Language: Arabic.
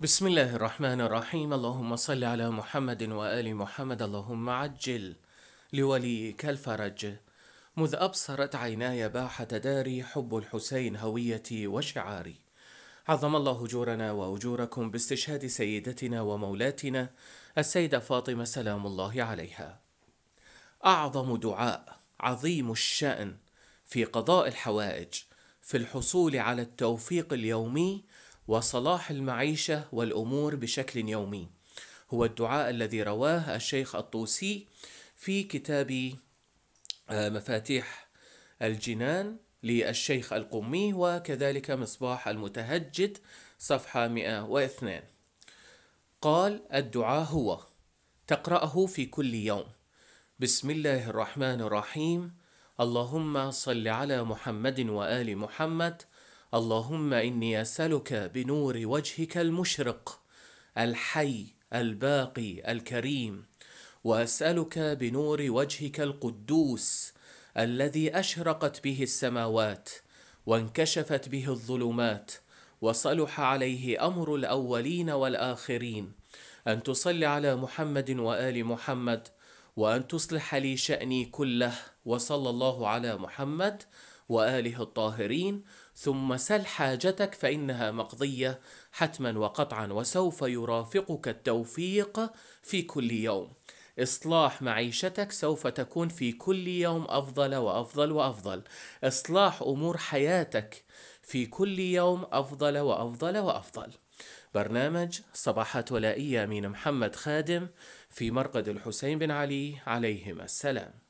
بسم الله الرحمن الرحيم اللهم صل على محمد وآل محمد اللهم عجل لوليك الفرج مذ أبصرت عيناي باحة داري حب الحسين هويتي وشعاري عظم الله أجورنا وأجوركم باستشهاد سيدتنا ومولاتنا السيدة فاطمة سلام الله عليها أعظم دعاء عظيم الشأن في قضاء الحوائج في الحصول على التوفيق اليومي وصلاح المعيشة والأمور بشكل يومي هو الدعاء الذي رواه الشيخ الطوسي في كتاب آه، مفاتيح الجنان للشيخ القمي وكذلك مصباح المتهجد صفحة 102 قال الدعاء هو تقرأه في كل يوم بسم الله الرحمن الرحيم اللهم صل على محمد وآل محمد اللهم اني اسالك بنور وجهك المشرق الحي الباقي الكريم واسالك بنور وجهك القدوس الذي اشرقت به السماوات وانكشفت به الظلمات وصلح عليه امر الاولين والاخرين ان تصلي على محمد وال محمد وان تصلح لي شاني كله وصلى الله على محمد وآله الطاهرين ثم سل حاجتك فإنها مقضية حتما وقطعا وسوف يرافقك التوفيق في كل يوم إصلاح معيشتك سوف تكون في كل يوم أفضل وأفضل وأفضل إصلاح أمور حياتك في كل يوم أفضل وأفضل وأفضل برنامج صباحات ولائية من محمد خادم في مرقد الحسين بن علي عليهما السلام